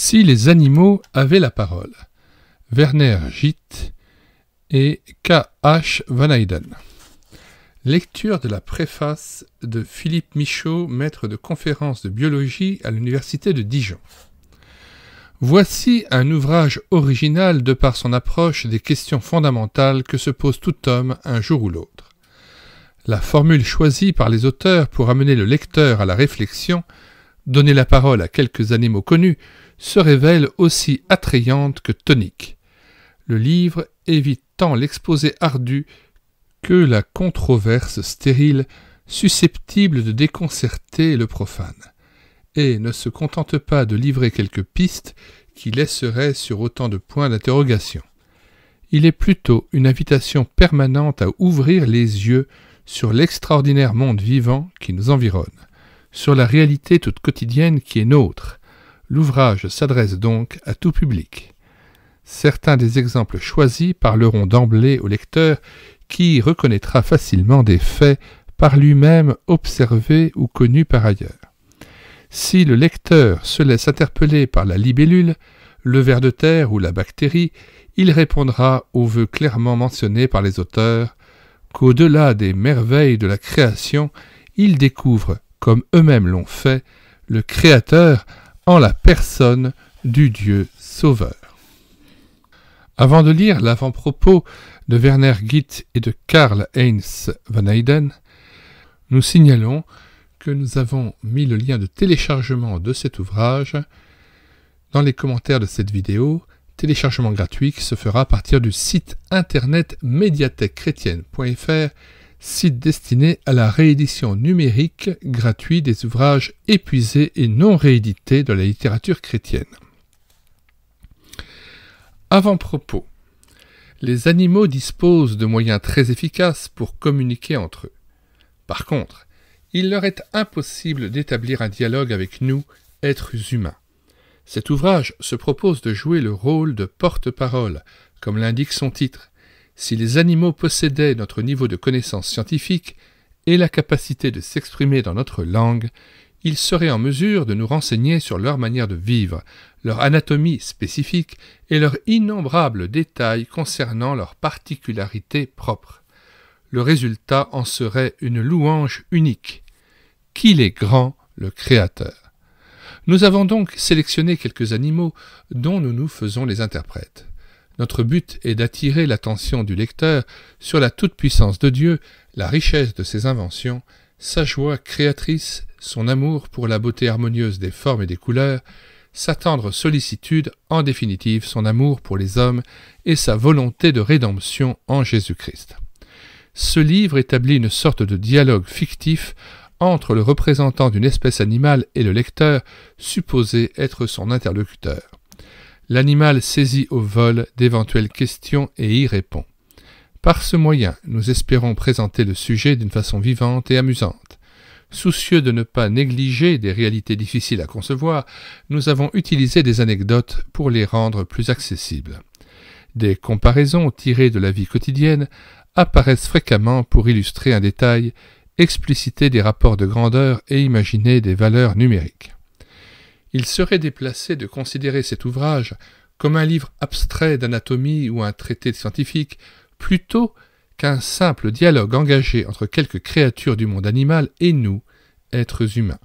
Si les animaux avaient la parole. Werner Gitt et K. H. Van Eyden. Lecture de la préface de Philippe Michaud, maître de conférence de biologie à l'université de Dijon. Voici un ouvrage original de par son approche des questions fondamentales que se pose tout homme un jour ou l'autre. La formule choisie par les auteurs pour amener le lecteur à la réflexion donner la parole à quelques animaux connus se révèle aussi attrayante que tonique. Le livre évite tant l'exposé ardu que la controverse stérile susceptible de déconcerter le profane, et ne se contente pas de livrer quelques pistes qui laisseraient sur autant de points d'interrogation. Il est plutôt une invitation permanente à ouvrir les yeux sur l'extraordinaire monde vivant qui nous environne sur la réalité toute quotidienne qui est nôtre. L'ouvrage s'adresse donc à tout public. Certains des exemples choisis parleront d'emblée au lecteur qui reconnaîtra facilement des faits par lui-même observés ou connus par ailleurs. Si le lecteur se laisse interpeller par la libellule, le ver de terre ou la bactérie, il répondra aux vœux clairement mentionnés par les auteurs qu'au-delà des merveilles de la création, il découvre comme eux-mêmes l'ont fait, le Créateur en la personne du Dieu Sauveur. Avant de lire l'avant-propos de Werner Gitt et de Karl Heinz van Heyden, nous signalons que nous avons mis le lien de téléchargement de cet ouvrage dans les commentaires de cette vidéo, téléchargement gratuit qui se fera à partir du site internet médiathèquechrétienne.fr site destiné à la réédition numérique gratuite des ouvrages épuisés et non réédités de la littérature chrétienne. Avant-propos. Les animaux disposent de moyens très efficaces pour communiquer entre eux. Par contre, il leur est impossible d'établir un dialogue avec nous, êtres humains. Cet ouvrage se propose de jouer le rôle de porte-parole, comme l'indique son titre, si les animaux possédaient notre niveau de connaissance scientifique et la capacité de s'exprimer dans notre langue, ils seraient en mesure de nous renseigner sur leur manière de vivre, leur anatomie spécifique et leurs innombrables détails concernant leurs particularités propres. Le résultat en serait une louange unique. Qu'il est grand le Créateur. Nous avons donc sélectionné quelques animaux dont nous nous faisons les interprètes. Notre but est d'attirer l'attention du lecteur sur la toute-puissance de Dieu, la richesse de ses inventions, sa joie créatrice, son amour pour la beauté harmonieuse des formes et des couleurs, sa tendre sollicitude, en définitive son amour pour les hommes et sa volonté de rédemption en Jésus-Christ. Ce livre établit une sorte de dialogue fictif entre le représentant d'une espèce animale et le lecteur supposé être son interlocuteur l'animal saisit au vol d'éventuelles questions et y répond. Par ce moyen, nous espérons présenter le sujet d'une façon vivante et amusante. Soucieux de ne pas négliger des réalités difficiles à concevoir, nous avons utilisé des anecdotes pour les rendre plus accessibles. Des comparaisons tirées de la vie quotidienne apparaissent fréquemment pour illustrer un détail, expliciter des rapports de grandeur et imaginer des valeurs numériques il serait déplacé de considérer cet ouvrage comme un livre abstrait d'anatomie ou un traité scientifique, plutôt qu'un simple dialogue engagé entre quelques créatures du monde animal et nous, êtres humains.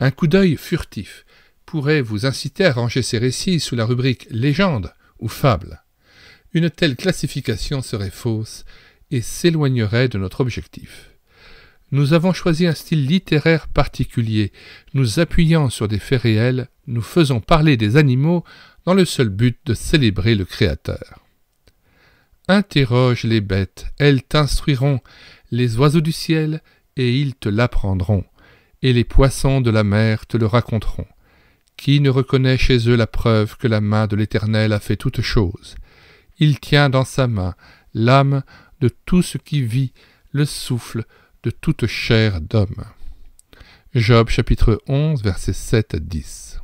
Un coup d'œil furtif pourrait vous inciter à ranger ces récits sous la rubrique légende ou fable. Une telle classification serait fausse et s'éloignerait de notre objectif. Nous avons choisi un style littéraire particulier, nous appuyant sur des faits réels, nous faisons parler des animaux dans le seul but de célébrer le Créateur. Interroge les bêtes, elles t'instruiront, les oiseaux du ciel, et ils te l'apprendront, et les poissons de la mer te le raconteront. Qui ne reconnaît chez eux la preuve que la main de l'Éternel a fait toute chose Il tient dans sa main l'âme de tout ce qui vit, le souffle, de toute chair d'homme. Job chapitre 11 versets 7 à 10.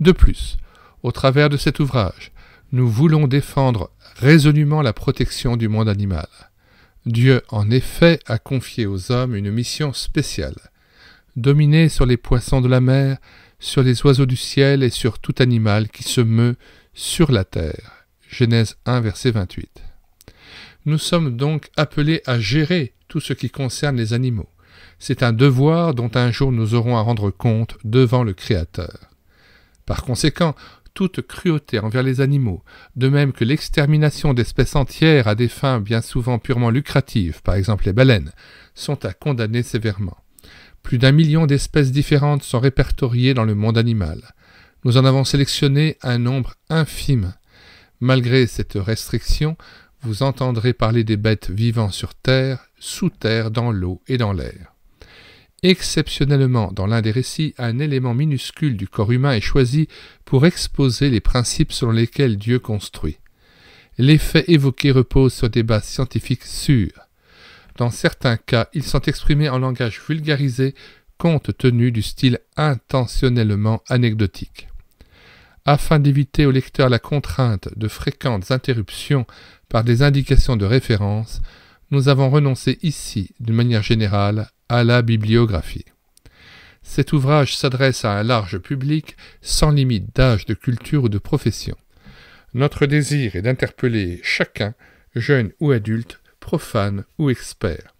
De plus, au travers de cet ouvrage, nous voulons défendre résolument la protection du monde animal. Dieu en effet a confié aux hommes une mission spéciale, dominer sur les poissons de la mer, sur les oiseaux du ciel et sur tout animal qui se meut sur la terre. Genèse 1 verset 28. Nous sommes donc appelés à gérer tout ce qui concerne les animaux. C'est un devoir dont un jour nous aurons à rendre compte devant le Créateur. Par conséquent, toute cruauté envers les animaux, de même que l'extermination d'espèces entières à des fins bien souvent purement lucratives, par exemple les baleines, sont à condamner sévèrement. Plus d'un million d'espèces différentes sont répertoriées dans le monde animal. Nous en avons sélectionné un nombre infime. Malgré cette restriction, vous entendrez parler des bêtes vivant sur terre, sous terre, dans l'eau et dans l'air. Exceptionnellement, dans l'un des récits, un élément minuscule du corps humain est choisi pour exposer les principes selon lesquels Dieu construit. Les faits évoqués reposent sur des bases scientifiques sûres. Dans certains cas, ils sont exprimés en langage vulgarisé compte tenu du style intentionnellement anecdotique. Afin d'éviter au lecteur la contrainte de fréquentes interruptions par des indications de référence, nous avons renoncé ici, d'une manière générale, à la bibliographie. Cet ouvrage s'adresse à un large public, sans limite d'âge, de culture ou de profession. Notre désir est d'interpeller chacun, jeune ou adulte, profane ou expert.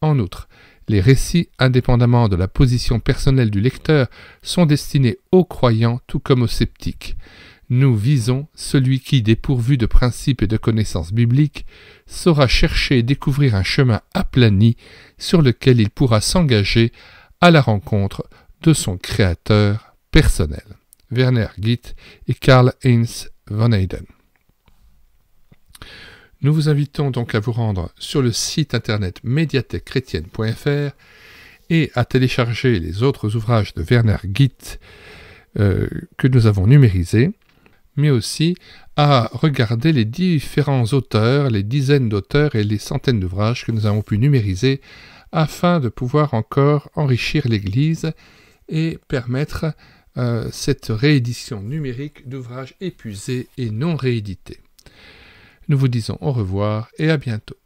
En outre, les récits, indépendamment de la position personnelle du lecteur, sont destinés aux croyants tout comme aux sceptiques nous visons celui qui, dépourvu de principes et de connaissances bibliques, saura chercher et découvrir un chemin aplani sur lequel il pourra s'engager à la rencontre de son créateur personnel. Werner Gitt et Karl Heinz von Hayden Nous vous invitons donc à vous rendre sur le site internet médiathèquechrétienne.fr et à télécharger les autres ouvrages de Werner Gitt euh, que nous avons numérisés mais aussi à regarder les différents auteurs, les dizaines d'auteurs et les centaines d'ouvrages que nous avons pu numériser afin de pouvoir encore enrichir l'Église et permettre euh, cette réédition numérique d'ouvrages épuisés et non réédités. Nous vous disons au revoir et à bientôt.